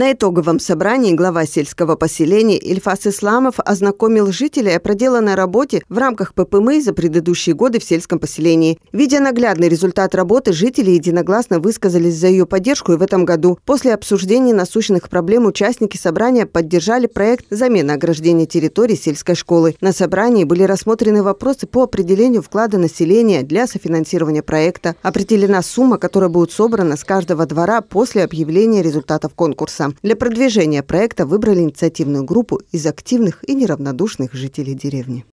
На итоговом собрании глава сельского поселения Ильфас Исламов ознакомил жителей о проделанной работе в рамках ППМИ за предыдущие годы в сельском поселении. Видя наглядный результат работы, жители единогласно высказались за ее поддержку и в этом году. После обсуждения насущных проблем участники собрания поддержали проект замены ограждения территории сельской школы». На собрании были рассмотрены вопросы по определению вклада населения для софинансирования проекта. Определена сумма, которая будет собрана с каждого двора после объявления результатов конкурса. Для продвижения проекта выбрали инициативную группу из активных и неравнодушных жителей деревни.